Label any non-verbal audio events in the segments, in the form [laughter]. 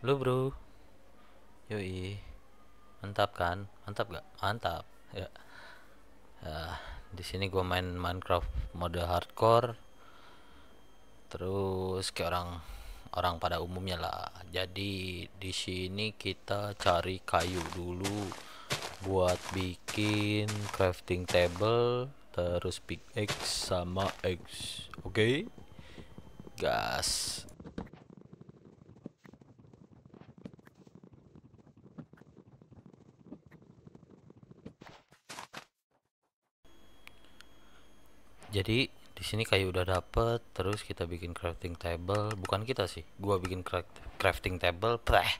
lu bro yoi mantap kan mantap gak mantap ya Ya di sini gue main Minecraft mode hardcore terus kayak orang orang pada umumnya lah jadi di sini kita cari kayu dulu buat bikin crafting table terus pickaxe sama X oke okay? gas jadi di sini kayu udah dapet terus kita bikin crafting table bukan kita sih gua bikin crafting table pleh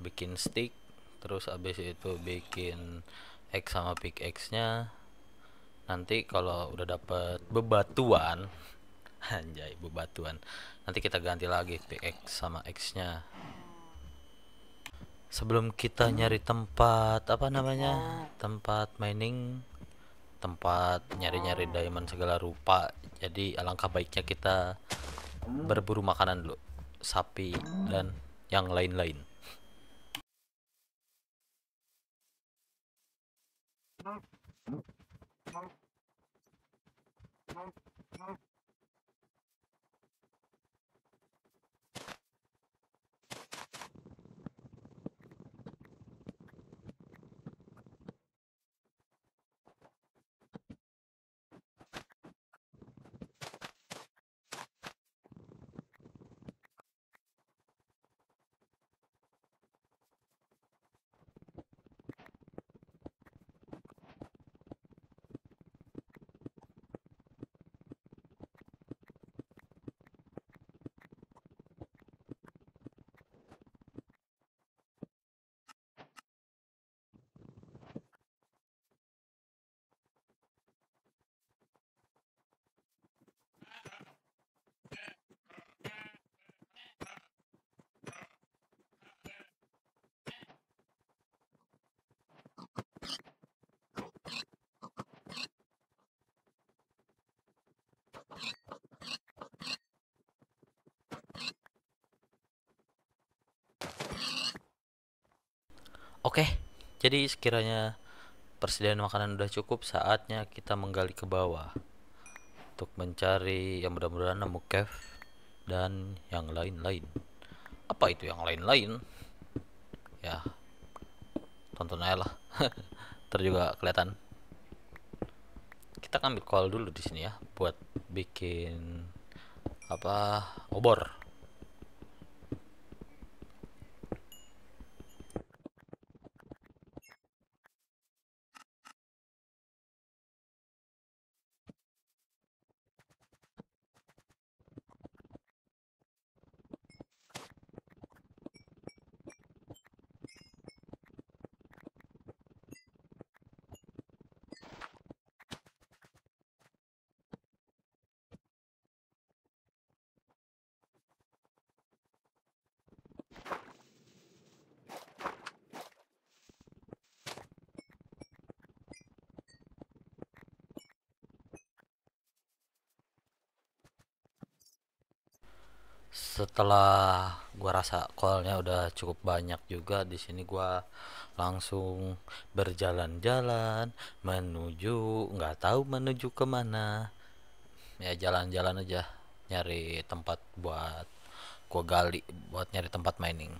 bikin stick terus abis itu bikin X sama pickaxe nya nanti kalau udah dapet bebatuan [laughs] anjay bebatuan nanti kita ganti lagi pickaxe sama X nya sebelum kita nyari tempat apa namanya tempat mining tempat nyari-nyari diamond segala rupa jadi alangkah baiknya kita berburu makanan dulu sapi dan yang lain-lain Oke, jadi sekiranya persediaan makanan udah cukup, saatnya kita menggali ke bawah untuk mencari yang mudah-mudahan nemu cave dan yang lain-lain. Apa itu yang lain-lain? Ya, tonton aja lah. [laughs] Ntar juga kelihatan. Kita ambil coal dulu di sini ya buat bikin apa obor. setelah gua rasa callnya udah cukup banyak juga di sini gua langsung berjalan-jalan menuju nggak tahu menuju kemana ya jalan-jalan aja nyari tempat buat gua gali buat nyari tempat mining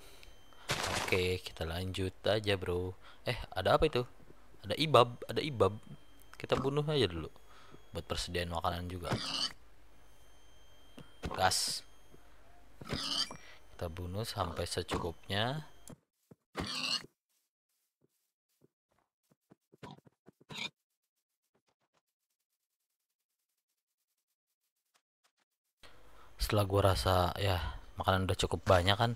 oke kita lanjut aja bro eh ada apa itu ada ibab ada ibab kita bunuh aja dulu buat persediaan makanan juga gas kita bunuh sampai secukupnya setelah gua rasa ya makanan udah cukup banyak kan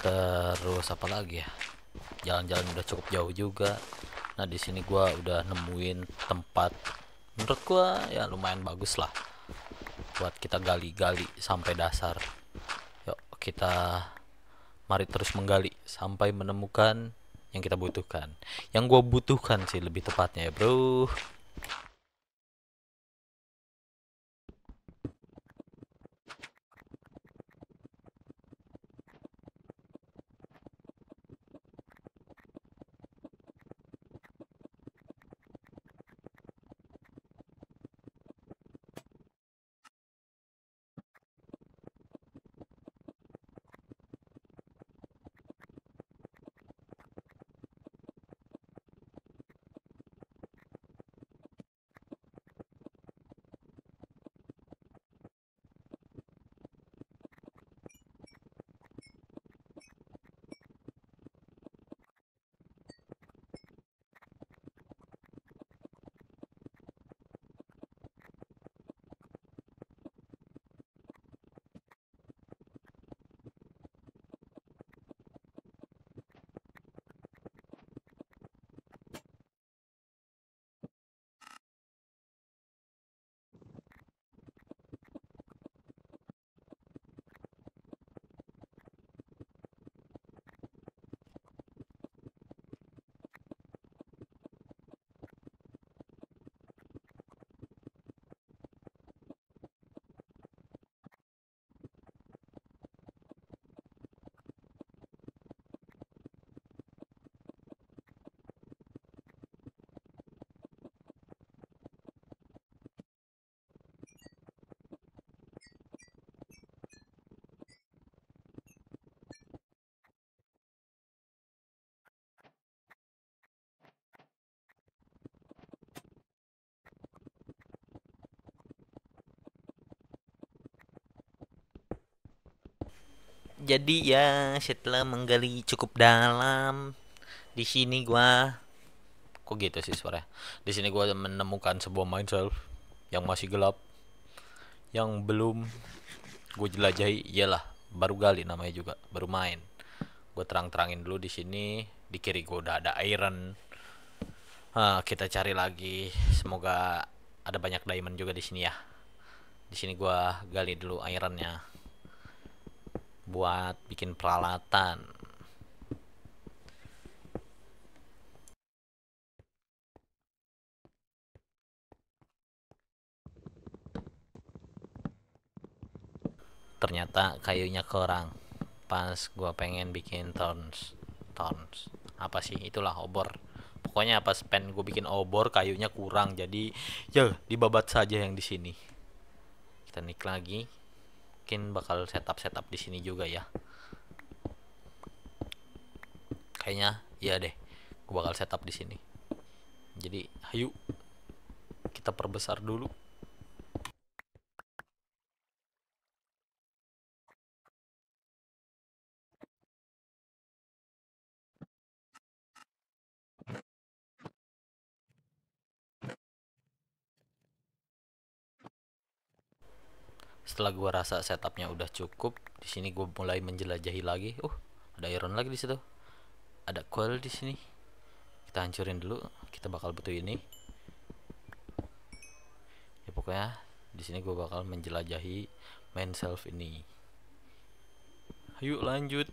terus apa lagi ya jalan-jalan udah cukup jauh juga nah di sini gua udah nemuin tempat menurut gua ya lumayan bagus lah buat kita gali-gali sampai dasar kita mari terus menggali sampai menemukan yang kita butuhkan yang gue butuhkan sih lebih tepatnya ya bro jadi ya setelah menggali cukup dalam di sini gua kok gitu sih suara di sini gua menemukan sebuah mindset yang masih gelap yang belum gue jelajahi iyalah baru gali namanya juga baru main gue terang-terangin dulu di sini di kiri gue udah ada iron ha, ah, kita cari lagi semoga ada banyak diamond juga di sini ya di sini gue gali dulu ironnya buat bikin peralatan. Ternyata kayunya kurang. Pas gua pengen bikin tons tons Apa sih itulah obor. Pokoknya apa spend gue bikin obor kayunya kurang jadi ya dibabat saja yang di sini. Kita nik lagi mungkin bakal setup setup di sini juga ya kayaknya iya deh gue bakal setup di sini jadi ayo kita perbesar dulu setelah gue rasa setupnya udah cukup di sini gue mulai menjelajahi lagi uh ada iron lagi di situ ada coil di sini kita hancurin dulu kita bakal butuh ini ya pokoknya di sini gue bakal menjelajahi main self ini ayo lanjut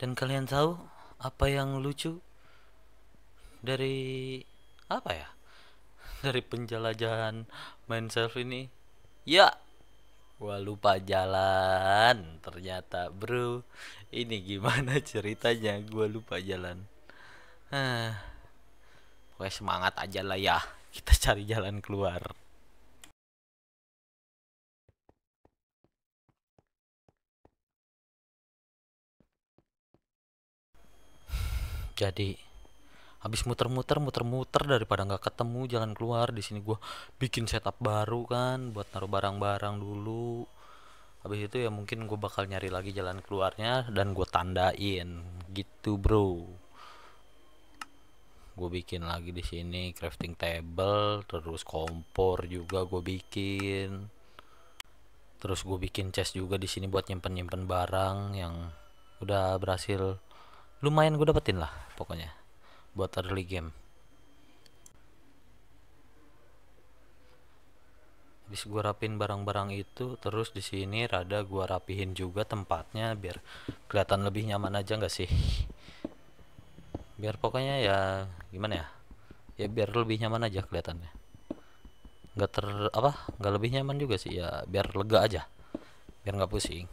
Dan kalian tahu apa yang lucu dari apa ya? [laughs] Dari penjelajahan self ini? Ya, gua lupa jalan. Ternyata, bro, ini gimana [laughs] ceritanya? Gua lupa jalan. Hah. Eh, pokoknya semangat aja lah ya. Kita cari jalan keluar. jadi habis muter-muter muter-muter daripada nggak ketemu jalan keluar di sini gue bikin setup baru kan buat naruh barang-barang dulu habis itu ya mungkin gue bakal nyari lagi jalan keluarnya dan gue tandain gitu bro gue bikin lagi di sini crafting table terus kompor juga gue bikin terus gue bikin chest juga di sini buat nyimpen nyimpen barang yang udah berhasil lumayan gue dapetin lah pokoknya buat early game habis gue rapin barang-barang itu terus di sini rada gue rapihin juga tempatnya biar kelihatan lebih nyaman aja nggak sih biar pokoknya ya gimana ya ya biar lebih nyaman aja kelihatannya nggak ter apa nggak lebih nyaman juga sih ya biar lega aja biar nggak pusing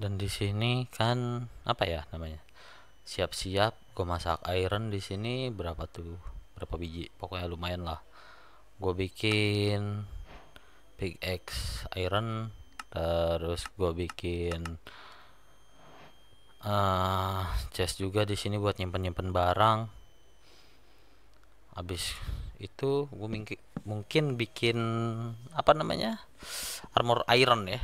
dan di sini kan apa ya namanya siap-siap gue masak iron di sini berapa tuh berapa biji pokoknya lumayan lah gue bikin pickaxe iron terus gue bikin uh, chest juga di sini buat nyimpen nyimpen barang habis itu gue mungkin bikin apa namanya armor iron ya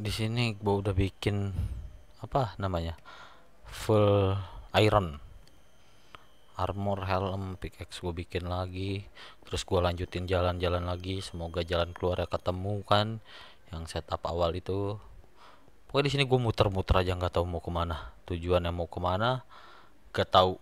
di sini gue udah bikin apa namanya full iron armor helm pickaxe gue bikin lagi terus gue lanjutin jalan-jalan lagi semoga jalan keluar ketemu kan yang setup awal itu pokoknya di sini gue muter-muter aja nggak tahu mau kemana tujuannya mau kemana gak tahu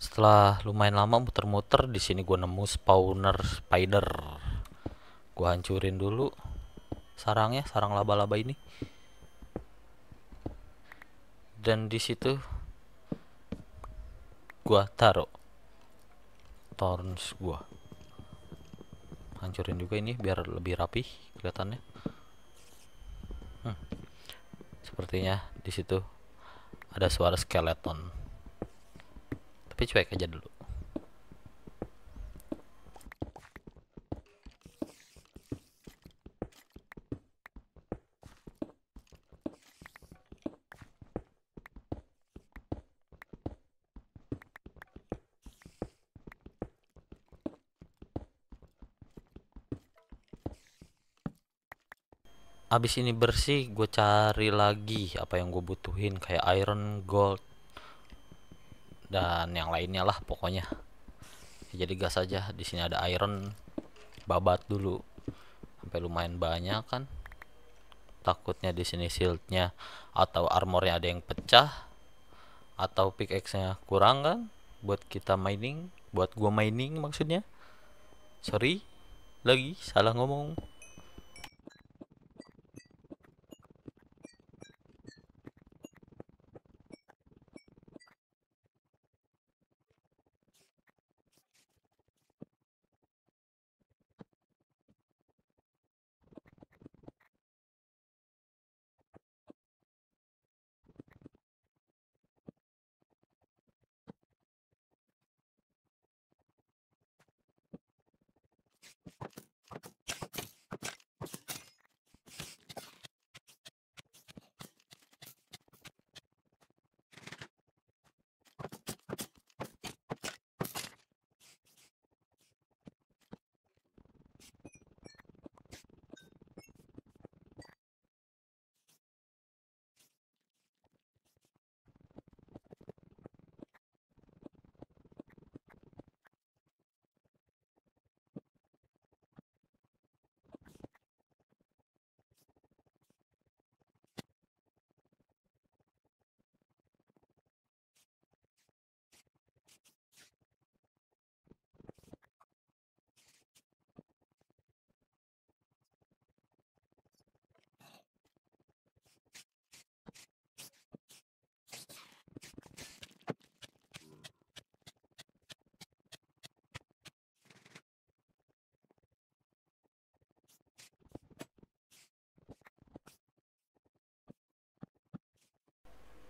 setelah lumayan lama muter-muter di sini gua nemu spawner spider gua hancurin dulu sarangnya sarang laba-laba ini dan di situ gua taruh thorns gua hancurin juga ini biar lebih rapi kelihatannya hmm. sepertinya di situ ada suara skeleton tapi cuek aja dulu abis ini bersih gue cari lagi apa yang gue butuhin kayak iron gold dan yang lainnya lah pokoknya ya, jadi gas aja di sini ada iron babat dulu sampai lumayan banyak kan takutnya di sini shieldnya atau armornya ada yang pecah atau pickaxe nya kurang kan buat kita mining buat gua mining maksudnya sorry lagi salah ngomong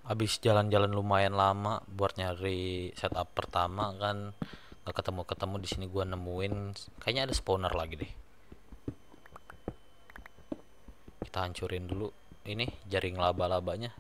habis jalan-jalan lumayan lama buat nyari setup pertama kan nggak ketemu ketemu di sini gua nemuin kayaknya ada spawner lagi deh kita hancurin dulu ini jaring laba-labanya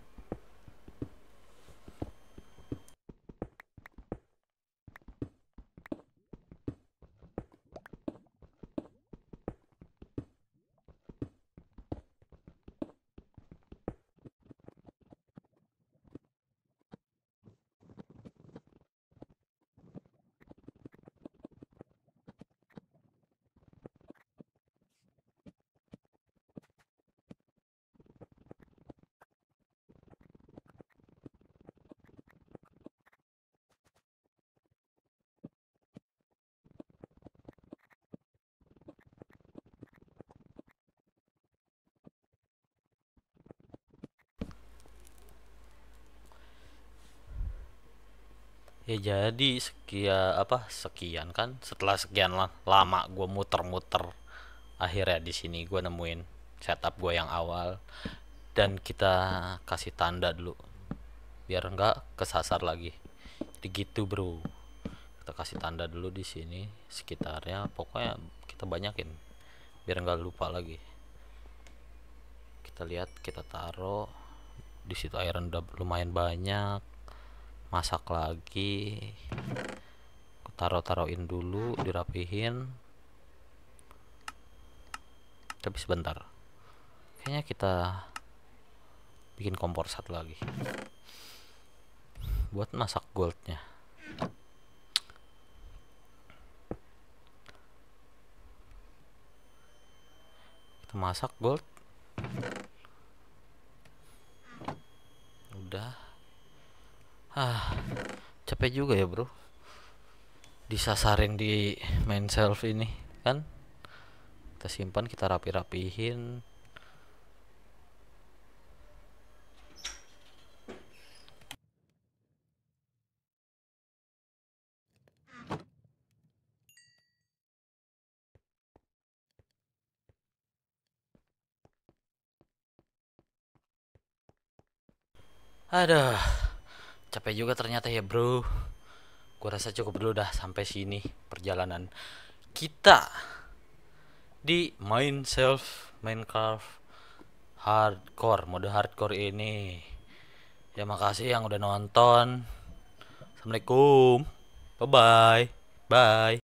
Ya jadi sekian apa sekian kan setelah sekian lah lama gue muter-muter akhirnya di sini gue nemuin setup gue yang awal dan kita kasih tanda dulu biar enggak kesasar lagi. Jadi gitu bro. Kita kasih tanda dulu di sini sekitarnya pokoknya kita banyakin biar enggak lupa lagi. Kita lihat kita taruh di situ iron udah lumayan banyak masak lagi taruh-taruhin dulu dirapihin tapi sebentar kayaknya kita bikin kompor satu lagi buat masak goldnya kita masak gold udah ah capek juga ya bro disasarin di main shelf ini kan kita simpan kita rapi-rapihin Aduh capek juga ternyata ya bro gue rasa cukup dulu dah sampai sini perjalanan kita di main self Minecraft hardcore mode hardcore ini ya makasih yang udah nonton assalamualaikum bye bye bye